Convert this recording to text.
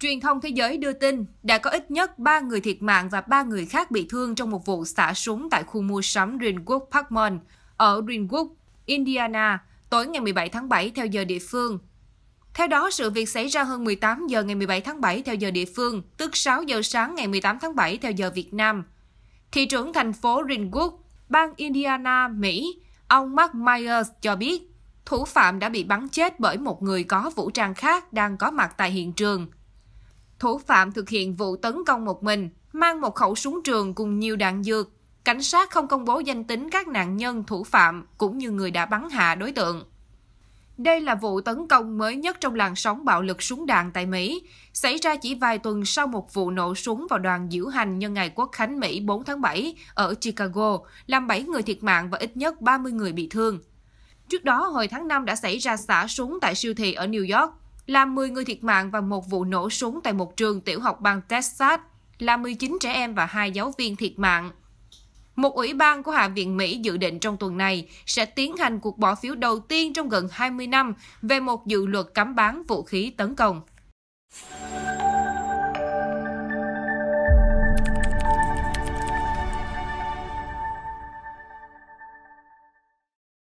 Truyền thông thế giới đưa tin đã có ít nhất 3 người thiệt mạng và 3 người khác bị thương trong một vụ xả súng tại khu mua sắm Greenwood Park Mall ở Greenwood, Indiana, tối ngày 17 tháng 7 theo giờ địa phương. Theo đó, sự việc xảy ra hơn 18 giờ ngày 17 tháng 7 theo giờ địa phương, tức 6 giờ sáng ngày 18 tháng 7 theo giờ Việt Nam. Thị trưởng thành phố Greenwood, bang Indiana, Mỹ, ông Mark Myers cho biết, thủ phạm đã bị bắn chết bởi một người có vũ trang khác đang có mặt tại hiện trường – thủ phạm thực hiện vụ tấn công một mình, mang một khẩu súng trường cùng nhiều đạn dược. Cảnh sát không công bố danh tính các nạn nhân thủ phạm cũng như người đã bắn hạ đối tượng. Đây là vụ tấn công mới nhất trong làn sóng bạo lực súng đạn tại Mỹ, xảy ra chỉ vài tuần sau một vụ nổ súng vào đoàn diễu hành nhân ngày Quốc khánh Mỹ 4 tháng 7 ở Chicago, làm 7 người thiệt mạng và ít nhất 30 người bị thương. Trước đó, hồi tháng 5 đã xảy ra xả súng tại siêu thị ở New York làm 10 người thiệt mạng và một vụ nổ súng tại một trường tiểu học bang Texas, làm 19 trẻ em và hai giáo viên thiệt mạng. Một ủy ban của Hạ viện Mỹ dự định trong tuần này sẽ tiến hành cuộc bỏ phiếu đầu tiên trong gần 20 năm về một dự luật cấm bán vũ khí tấn công.